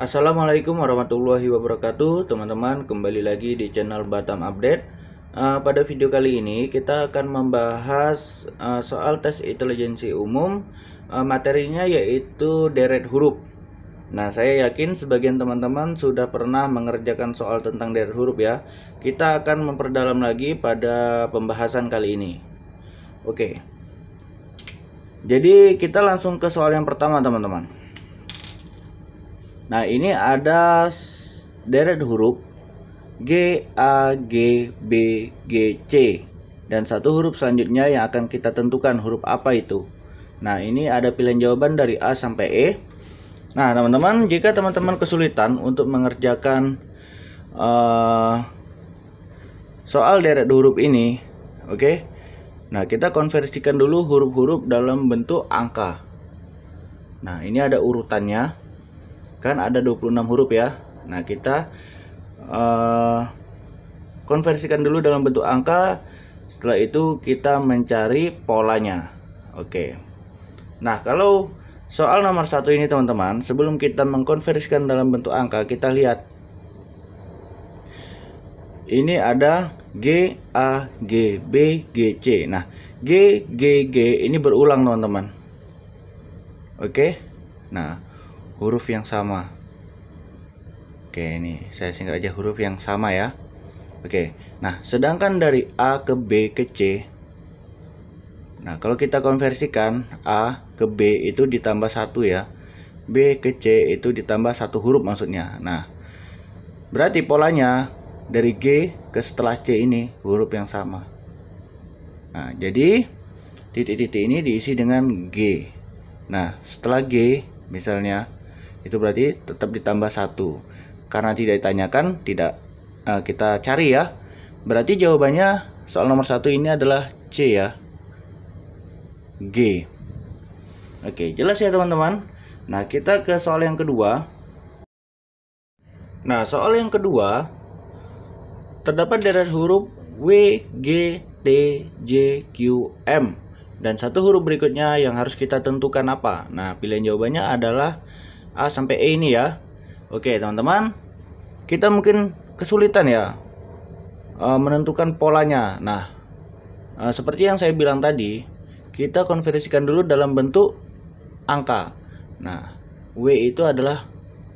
Assalamualaikum warahmatullahi wabarakatuh teman-teman kembali lagi di channel Batam Update uh, pada video kali ini kita akan membahas uh, soal tes intelijensi umum uh, materinya yaitu deret huruf Nah, saya yakin sebagian teman-teman sudah pernah mengerjakan soal tentang deret huruf ya. Kita akan memperdalam lagi pada pembahasan kali ini. Oke. Jadi, kita langsung ke soal yang pertama, teman-teman. Nah, ini ada deret huruf G, A, G, B, G, C dan satu huruf selanjutnya yang akan kita tentukan huruf apa itu. Nah, ini ada pilihan jawaban dari A sampai E. Nah, teman-teman, jika teman-teman kesulitan untuk mengerjakan uh, soal deret huruf ini, oke? Okay? Nah, kita konversikan dulu huruf-huruf dalam bentuk angka. Nah, ini ada urutannya kan ada 26 huruf ya nah kita uh, konversikan dulu dalam bentuk angka setelah itu kita mencari polanya oke nah kalau soal nomor satu ini teman-teman sebelum kita mengkonversikan dalam bentuk angka kita lihat ini ada G A G B G C nah G G G ini berulang teman-teman oke nah huruf yang sama. Oke, ini saya singkat aja huruf yang sama ya. Oke, nah sedangkan dari A ke B ke C. Nah, kalau kita konversikan A ke B itu ditambah satu ya. B ke C itu ditambah satu huruf maksudnya. Nah, berarti polanya dari G ke setelah C ini huruf yang sama. Nah, jadi titik-titik ini diisi dengan G. Nah, setelah G misalnya itu berarti tetap ditambah satu karena tidak ditanyakan tidak uh, kita cari ya berarti jawabannya soal nomor satu ini adalah C ya G Oke jelas ya teman-teman Nah kita ke soal yang kedua Nah soal yang kedua terdapat deret huruf W, G, T, J, Q, M dan satu huruf berikutnya yang harus kita tentukan apa? Nah, pilihan jawabannya adalah A sampai E ini ya. Oke, teman-teman. Kita mungkin kesulitan ya e, menentukan polanya. Nah, e, seperti yang saya bilang tadi, kita konversikan dulu dalam bentuk angka. Nah, W itu adalah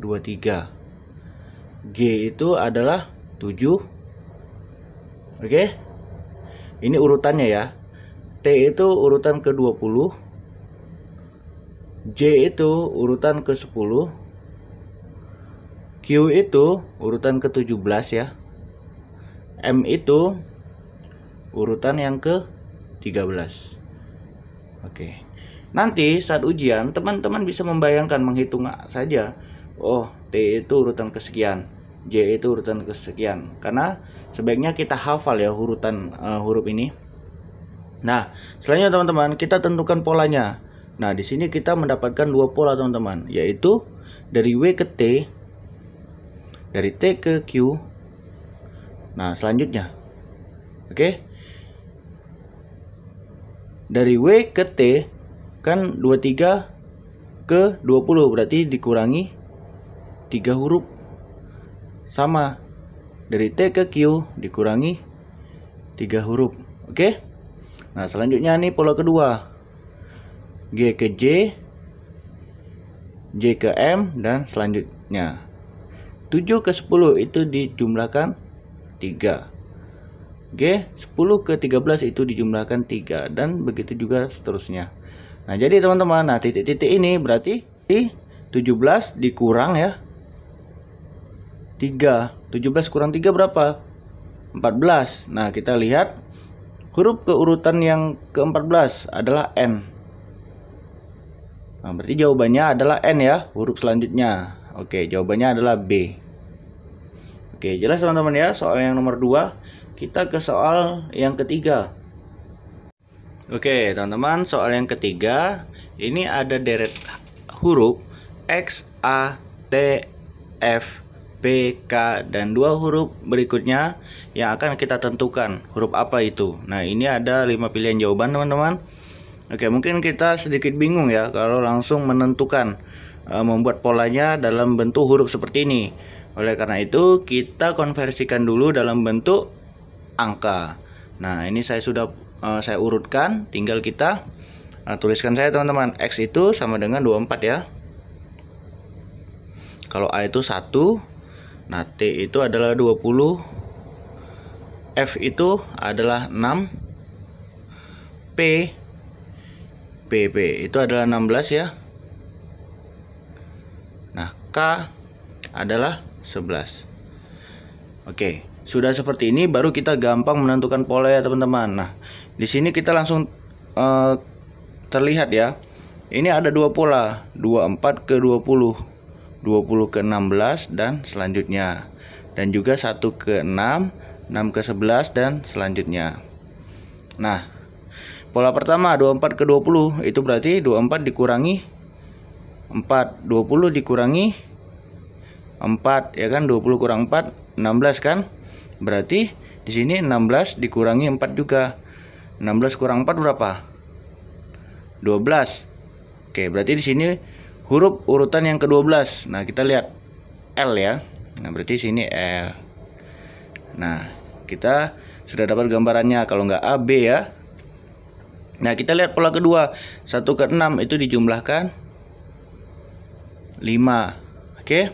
23. G itu adalah 7. Oke. Ini urutannya ya. T itu urutan ke-20. J itu urutan ke-10, Q itu urutan ke-17 ya. M itu urutan yang ke-13. Oke. Nanti saat ujian, teman-teman bisa membayangkan menghitung saja. Oh, T itu urutan kesekian, J itu urutan kesekian. Karena sebaiknya kita hafal ya urutan uh, huruf ini. Nah, selanjutnya teman-teman, kita tentukan polanya Nah, di sini kita mendapatkan dua pola, teman-teman, yaitu dari W ke T, dari T ke Q. Nah, selanjutnya. Oke. Dari W ke T kan 23 ke 20 berarti dikurangi 3 huruf. Sama. Dari T ke Q dikurangi 3 huruf. Oke. Nah, selanjutnya nih pola kedua. G ke J, J ke M, dan selanjutnya. 7 ke 10 itu dijumlahkan 3. G 10 ke 13 itu dijumlahkan 3 dan begitu juga seterusnya. Nah, jadi teman-teman, nah titik-titik ini berarti 17 dikurang ya 3 17 kurang 3 berapa? 14 Nah kita lihat huruf keurutan yang ke-14 adalah N Nah, berarti jawabannya adalah N ya, huruf selanjutnya. Oke, jawabannya adalah B. Oke, jelas teman-teman ya soal yang nomor 2. Kita ke soal yang ketiga. Oke, teman-teman, soal yang ketiga ini ada deret huruf X, A, T, F, P, K dan dua huruf berikutnya yang akan kita tentukan huruf apa itu. Nah, ini ada lima pilihan jawaban, teman-teman. Oke, mungkin kita sedikit bingung ya kalau langsung menentukan e, membuat polanya dalam bentuk huruf seperti ini. Oleh karena itu, kita konversikan dulu dalam bentuk angka. Nah, ini saya sudah e, saya urutkan, tinggal kita e, tuliskan saya teman-teman. X itu sama dengan 24 ya. Kalau A itu 1, nah T itu adalah 20, F itu adalah 6, P PP itu adalah 16 ya. Nah, K adalah 11. Oke, sudah seperti ini baru kita gampang menentukan pola ya, teman-teman. Nah, di sini kita langsung eh, terlihat ya. Ini ada dua pola, 24 ke 20, 20 ke 16 dan selanjutnya. Dan juga 1 ke 6, 6 ke 11 dan selanjutnya. Nah, Pola pertama 24 ke 20 itu berarti 24 dikurangi 4, 20 dikurangi 4 ya kan 20 kurang 4 16 kan? Berarti di sini 16 dikurangi 4 juga. 16 kurang 4 berapa? 12. Oke, berarti di sini huruf urutan yang ke-12. Nah, kita lihat L ya. Nah, berarti sini L. Nah, kita sudah dapat gambarannya kalau nggak A B ya. Nah, kita lihat pola kedua. 1 ke 6 itu dijumlahkan 5. Oke. Okay?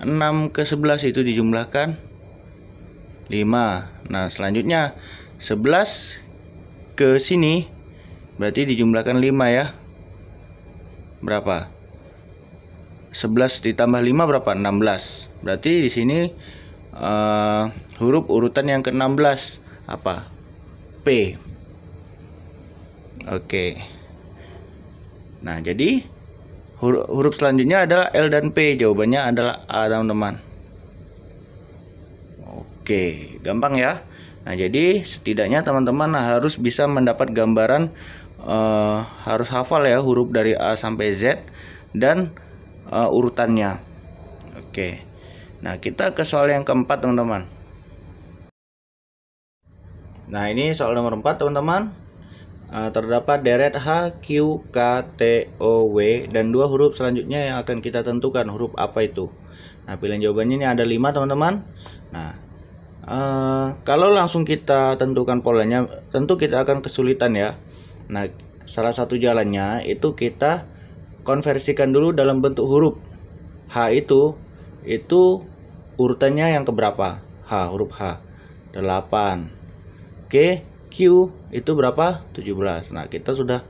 6 ke 11 itu dijumlahkan 5. Nah, selanjutnya 11 ke sini berarti dijumlahkan 5 ya. Berapa? 11 ditambah 5 berapa? 16. Berarti di sini uh, huruf urutan yang ke-16 apa? P. Oke. Nah, jadi huruf, selanjutnya adalah L dan P. Jawabannya adalah A, teman-teman. Oke, gampang ya. Nah, jadi setidaknya teman-teman harus bisa mendapat gambaran uh, harus hafal ya huruf dari A sampai Z dan uh, urutannya. Oke. Nah, kita ke soal yang keempat, teman-teman. Nah, ini soal nomor 4, teman-teman. Eh, terdapat deret H, Q, K, T, O, W dan dua huruf selanjutnya yang akan kita tentukan huruf apa itu. Nah, pilihan jawabannya ini ada lima teman-teman. Nah, uh, kalau langsung kita tentukan polanya, tentu kita akan kesulitan ya. Nah, salah satu jalannya itu kita konversikan dulu dalam bentuk huruf. H itu itu urutannya yang keberapa? H, huruf H. 8. Oke. Q itu berapa? 17. Nah, kita sudah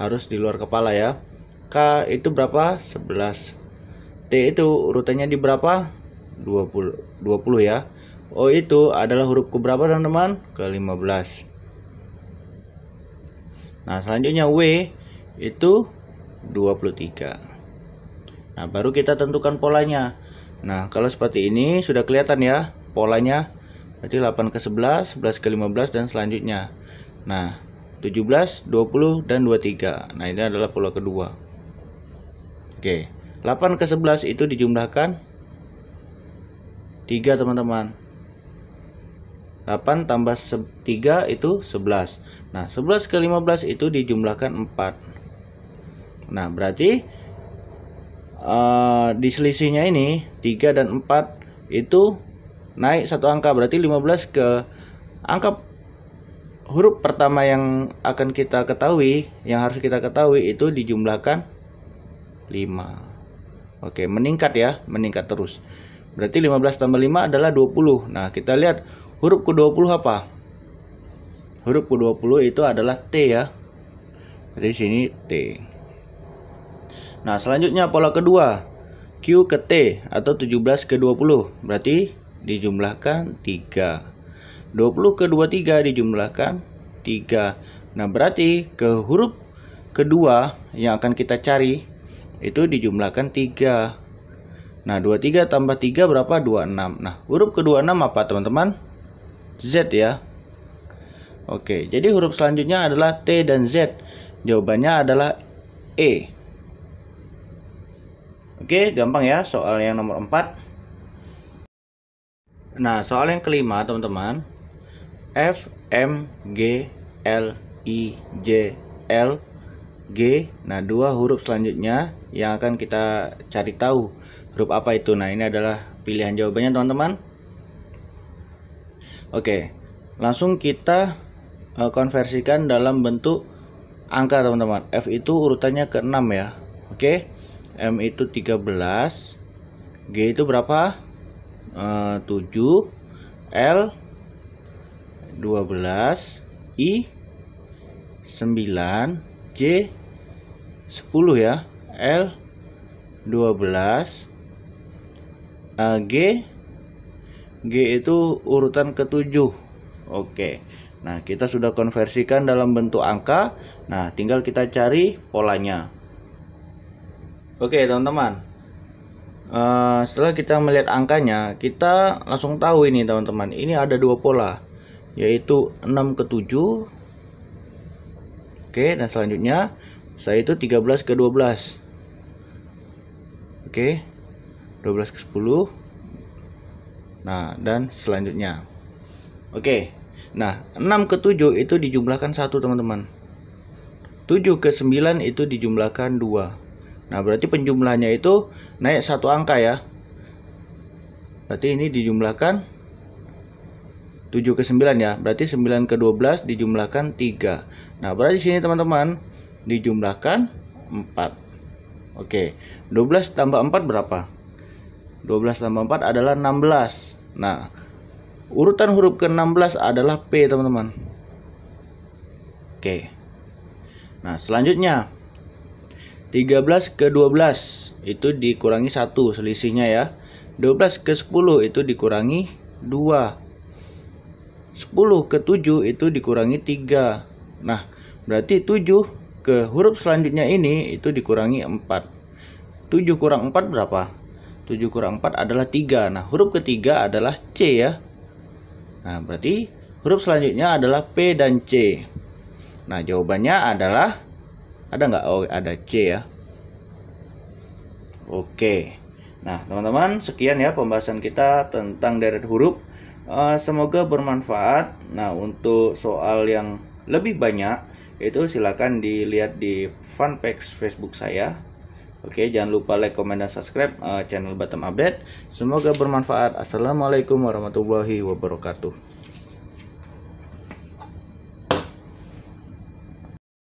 harus di luar kepala ya. K itu berapa? 11. T itu urutannya di berapa? 20 20 ya. O itu adalah huruf ke berapa teman-teman? Ke-15. Nah, selanjutnya W itu 23. Nah, baru kita tentukan polanya. Nah, kalau seperti ini sudah kelihatan ya polanya berarti 8 ke 11 11 ke 15 dan selanjutnya nah 17 20 dan 23 nah ini adalah pola kedua oke 8 ke 11 itu dijumlahkan 3 teman-teman 8 tambah 3 itu 11 Nah 11 ke 15 itu dijumlahkan 4 Nah berarti uh, Di selisihnya ini 3 dan 4 Itu naik satu angka berarti 15 ke angka huruf pertama yang akan kita ketahui yang harus kita ketahui itu dijumlahkan 5 Oke meningkat ya meningkat terus berarti 15 tambah 5 adalah 20 nah kita lihat huruf ke-20 apa huruf ke-20 itu adalah T ya jadi sini T nah selanjutnya pola kedua Q ke T atau 17 ke 20 berarti dijumlahkan 3. 20 ke 23 dijumlahkan 3. Nah, berarti ke huruf kedua yang akan kita cari itu dijumlahkan 3. Nah, 23 tambah 3 berapa? 26. Nah, huruf kedua 6 apa, teman-teman? Z ya. Oke, jadi huruf selanjutnya adalah T dan Z. Jawabannya adalah E. Oke, gampang ya soal yang nomor 4. Nah, soal yang kelima, teman-teman. F, M, G, L, I, J, L, G. Nah, dua huruf selanjutnya yang akan kita cari tahu huruf apa itu. Nah, ini adalah pilihan jawabannya, teman-teman. Oke, langsung kita eh, konversikan dalam bentuk angka, teman-teman. F itu urutannya ke-6 ya. Oke, M itu 13, G itu berapa? 7 eh, L 12 I 9 J 10 ya L 12 uh, eh, G G itu urutan ketujuh oke nah kita sudah konversikan dalam bentuk angka nah tinggal kita cari polanya oke teman-teman Uh, setelah kita melihat angkanya, kita langsung tahu ini teman-teman. Ini ada dua pola, yaitu 6 ke 7. Oke, dan selanjutnya saya itu 13 ke 12. Oke. 12 ke 10. Nah, dan selanjutnya. Oke. Nah, 6 ke 7 itu dijumlahkan satu teman-teman. 7 ke 9 itu dijumlahkan 2. Nah, berarti penjumlahnya itu naik satu angka ya. Berarti ini dijumlahkan 7 ke 9 ya. Berarti 9 ke 12 dijumlahkan 3. Nah, berarti sini teman-teman dijumlahkan 4. Oke. 12 tambah 4 berapa? 12 tambah 4 adalah 16. Nah, urutan huruf ke-16 adalah P, teman-teman. Oke. Nah, selanjutnya 13 ke 12 itu dikurangi 1 selisihnya ya. 12 ke 10 itu dikurangi 2. 10 ke 7 itu dikurangi 3. Nah, berarti 7 ke huruf selanjutnya ini itu dikurangi 4. 7 kurang 4 berapa? 7 kurang 4 adalah 3. Nah, huruf ketiga adalah C ya. Nah, berarti huruf selanjutnya adalah P dan C. Nah, jawabannya adalah ada nggak oh ada C ya oke nah teman-teman sekian ya pembahasan kita tentang deret huruf eh, semoga bermanfaat nah untuk soal yang lebih banyak itu silakan dilihat di fanpage Facebook saya Oke, jangan lupa like, komen, dan subscribe eh, channel Batam Update. Semoga bermanfaat. Assalamualaikum warahmatullahi wabarakatuh.